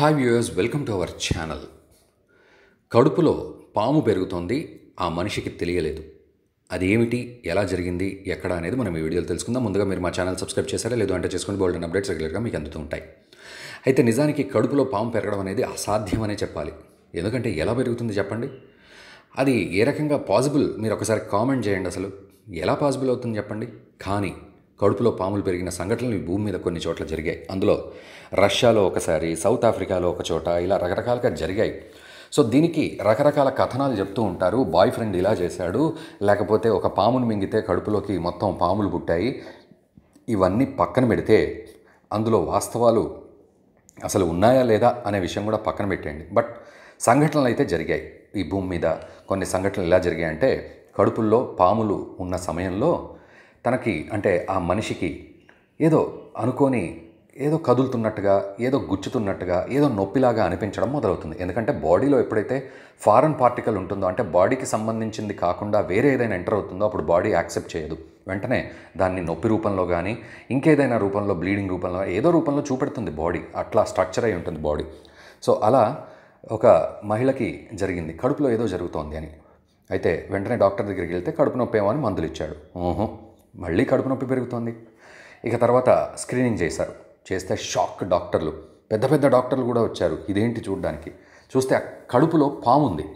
hi viewers welcome to our channel కడుపులో పాము పెరుగుతోంది ఆ మనిషికి తెలియలేదు అది ఏమిటి ఎలా జరిగింది ఎక్కడ అనేది మనం ఈ వీడియోలో తెలుసుకుందాం ముందుగా మీరు మా ఛానల్ సబ్స్క్రైబ్ చేశారా లేదు అంటే చేసుకోండి గోల్డెన్ అప్డేట్స్ రెగ్యులర్గా మీకు అందుతూ ఉంటాయి అయితే నిజానికి కడుపులో పాము పెరగడం అనేది అసాధ్యం అనే చెప్పాలి ఎందుకంటే ఎలా పెరుగుతుంది చెప్పండి అది ఏ రకంగా పాసిబుల్ మీరు ఒకసారి కామెంట్ చేయండి అసలు ఎలా పాసిబుల్ అవుతుంది చెప్పండి కానీ కడుపులో పాములు పెరిగిన సంఘటనలు ఈ భూమి మీద కొన్ని చోట్ల జరిగాయి అందులో రష్యాలో ఒకసారి సౌత్ ఆఫ్రికాలో ఒక చోట ఇలా రకరకాలుగా జరిగాయి సో దీనికి రకరకాల కథనాలు చెప్తూ ఉంటారు బాయ్ ఫ్రెండ్ ఇలా చేశాడు లేకపోతే ఒక పామును మింగితే కడుపులోకి మొత్తం పాములు పుట్టాయి ఇవన్నీ పక్కన పెడితే అందులో వాస్తవాలు అసలు ఉన్నాయా లేదా అనే విషయం కూడా పక్కన పెట్టేయండి బట్ సంఘటనలు అయితే జరిగాయి ఈ భూమి మీద కొన్ని సంఘటనలు ఎలా జరిగాయంటే కడుపుల్లో పాములు ఉన్న సమయంలో తనకి అంటే ఆ మనిషికి ఏదో అనుకోని ఏదో కదులుతున్నట్టుగా ఏదో గుచ్చుతున్నట్టుగా ఏదో నొప్పిలాగా అనిపించడం మొదలవుతుంది ఎందుకంటే బాడీలో ఎప్పుడైతే ఫారెన్ పార్టికల్ ఉంటుందో అంటే బాడీకి సంబంధించింది కాకుండా వేరే ఏదైనా ఎంటర్ అవుతుందో అప్పుడు బాడీ యాక్సెప్ట్ చేయదు వెంటనే దాన్ని నొప్పి రూపంలో కానీ ఇంకేదైనా రూపంలో బ్లీడింగ్ రూపంలో ఏదో రూపంలో చూపెడుతుంది బాడీ అట్లా స్ట్రక్చర్ అయి ఉంటుంది బాడీ సో అలా ఒక మహిళకి జరిగింది కడుపులో ఏదో జరుగుతోంది అని అయితే వెంటనే డాక్టర్ దగ్గరికి వెళ్తే కడుపు నొప్పి ఏమో అని మందులు ఇచ్చాడు ఓహో మళ్ళీ కడుపు నొప్పి పెరుగుతోంది ఇక తర్వాత స్క్రీనింగ్ చేశారు చేస్తే షాక్ డాక్టర్లు పెద్ద పెద్ద డాక్టర్లు కూడా వచ్చారు ఇదేంటి చూడడానికి చూస్తే కడుపులో పాము ఉంది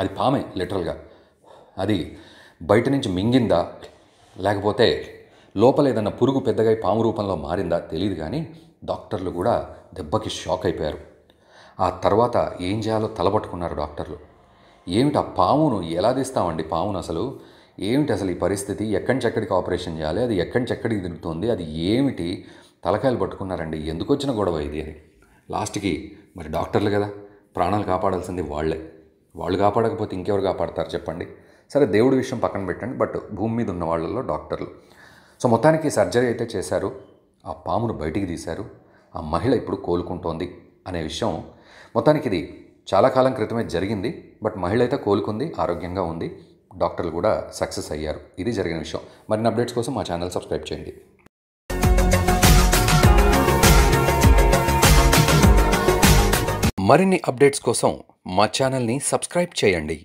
అది పామే లిటరల్గా అది బయట నుంచి మింగిందా లేకపోతే లోపల ఏదన్నా పురుగు పెద్దగా పాము రూపంలో మారిందా తెలియదు కానీ డాక్టర్లు కూడా దెబ్బకి షాక్ అయిపోయారు ఆ తర్వాత ఏం చేయాలో తలపట్టుకున్నారు డాక్టర్లు ఏమిటి ఆ పామును ఎలా తీస్తామండి పామును అసలు ఏమిటి అసలు ఈ పరిస్థితి ఎక్కడికి ఆపరేషన్ చేయాలి అది ఎక్కడికి తిరుగుతుంది అది ఏమిటి తలకాయలు పట్టుకున్నారండి ఎందుకు వచ్చిన గొడవ ఇది అని లాస్ట్కి మరి డాక్టర్లు కదా ప్రాణాలు కాపాడాల్సింది వాళ్లే వాళ్ళు కాపాడకపోతే ఇంకెవరు కాపాడతారు చెప్పండి సరే దేవుడి విషయం పక్కన పెట్టండి బట్ భూమి మీద ఉన్న వాళ్ళలో డాక్టర్లు సో మొత్తానికి సర్జరీ అయితే చేశారు ఆ పామును బయటికి తీశారు ఆ మహిళ ఇప్పుడు కోలుకుంటోంది అనే విషయం మొత్తానికి ఇది చాలా కాలం క్రితమే జరిగింది బట్ మహిళ అయితే కోలుకుంది ఆరోగ్యంగా ఉంది డాక్టర్లు కూడా సక్సెస్ అయ్యారు ఇది జరిగిన విషయం మరిన్ని అప్డేట్స్ కోసం మా ఛానల్ సబ్స్క్రైబ్ చేయండి మరిన్ని అప్డేట్స్ కోసం మా ఛానల్ని సబ్స్క్రైబ్ చేయండి